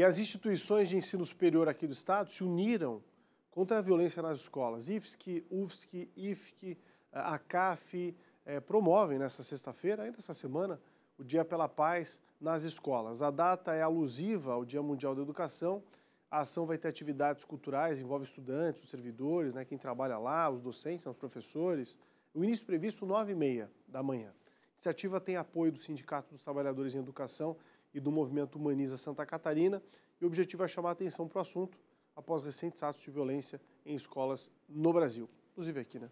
E as instituições de ensino superior aqui do Estado se uniram contra a violência nas escolas. IFSC, UFSC, IFC, eh, ACAF eh, promovem nesta sexta-feira, ainda essa semana, o Dia pela Paz nas escolas. A data é alusiva ao Dia Mundial da Educação. A ação vai ter atividades culturais, envolve estudantes, os servidores, né, quem trabalha lá, os docentes, né, os professores. O início previsto 9h30 da manhã iniciativa tem apoio do Sindicato dos Trabalhadores em Educação e do Movimento Humaniza Santa Catarina e o objetivo é chamar a atenção para o assunto após recentes atos de violência em escolas no Brasil, inclusive aqui, né?